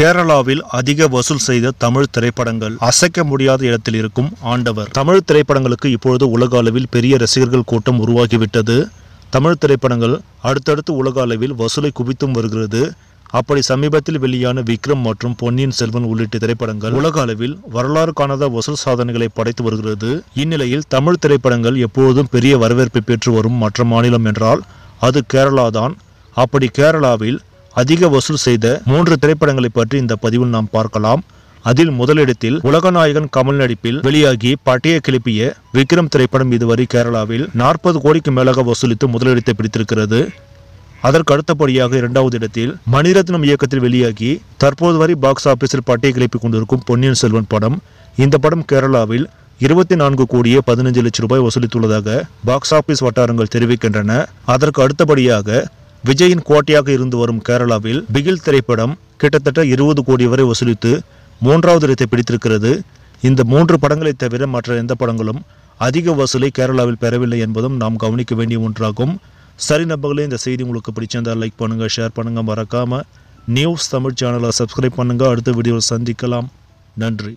கேரளாவில் அதிக வசூல் செய்த தமிழ் திரைப்படங்கள் அசைக்க முடியாத இடத்தில் இருக்கும் ஆண்டவர் தமிழ் திரைப்படங்களுக்கு இப்பொழுது உலக அளவில் பெரிய ரசிகர்கள் கூட்டம் உருவாகிவிட்டது தமிழ் திரைப்படங்கள் அடுத்தடுத்து உலக அளவில் வசூலை குவித்தும் வருகிறது அப்படி சமீபத்தில் வெளியான விக்ரம் மற்றும் பொன்னியின் செல்வன் உள்ளிட்ட திரைப்படங்கள் உலக அளவில் வரலாறு காணாத வசூல் சாதனைகளை படைத்து வருகிறது இந்நிலையில் தமிழ் திரைப்படங்கள் எப்பொழுதும் பெரிய வரவேற்பை பெற்று வரும் மற்ற மாநிலம் என்றால் அது கேரளா தான் அப்படி கேரளாவில் அதிக வசூல் செய்த மூன்று திரைப்படங்களை பற்றி இந்த பதிவில் நாம் பார்க்கலாம் அதில் முதலிடத்தில் உலகநாயகன் கமல் நடிப்பில் வெளியாகி பட்டையை கிளப்பிய விக்ரம் திரைப்படம் இதுவரை கேரளாவில் நாற்பது கோடிக்கு மேலாக வசூலித்து முதலிடத்தை பிடித்திருக்கிறது அதற்கு அடுத்தபடியாக இரண்டாவது இடத்தில் மணிரத்னம் இயக்கத்தில் வெளியாகி தற்போது வரை பாக்ஸ் ஆபீஸில் பட்டியை கிளப்பி கொண்டிருக்கும் பொன்னியின் செல்வன் படம் இந்த படம் கேரளாவில் இருபத்தி நான்கு கோடியே பதினஞ்சு லட்சம் ரூபாய் வசூலித்துள்ளதாக பாக்ஸ் ஆபீஸ் வட்டாரங்கள் தெரிவிக்கின்றன அதற்கு அடுத்தபடியாக விஜயின் கோட்டையாக இருந்து வரும் கேரளாவில் பிகில் திரைப்படம் கிட்டத்தட்ட இருபது கோடி வரை வசூலித்து மூன்றாவது இடத்தை பிடித்திருக்கிறது இந்த மூன்று படங்களை தவிர மற்ற எந்த படங்களும் அதிக வசூலை கேரளாவில் பெறவில்லை என்பதும் நாம் கவனிக்க வேண்டிய ஒன்றாகும் சரி நபர்களே இந்த செய்தி உங்களுக்கு பிடிச்சிருந்தால் லைக் பண்ணுங்கள் ஷேர் பண்ணுங்க மறக்காமல் நியூஸ் தமிழ் சேனலை சப்ஸ்கிரைப் பண்ணுங்கள் அடுத்த வீடியோவில் சந்திக்கலாம் நன்றி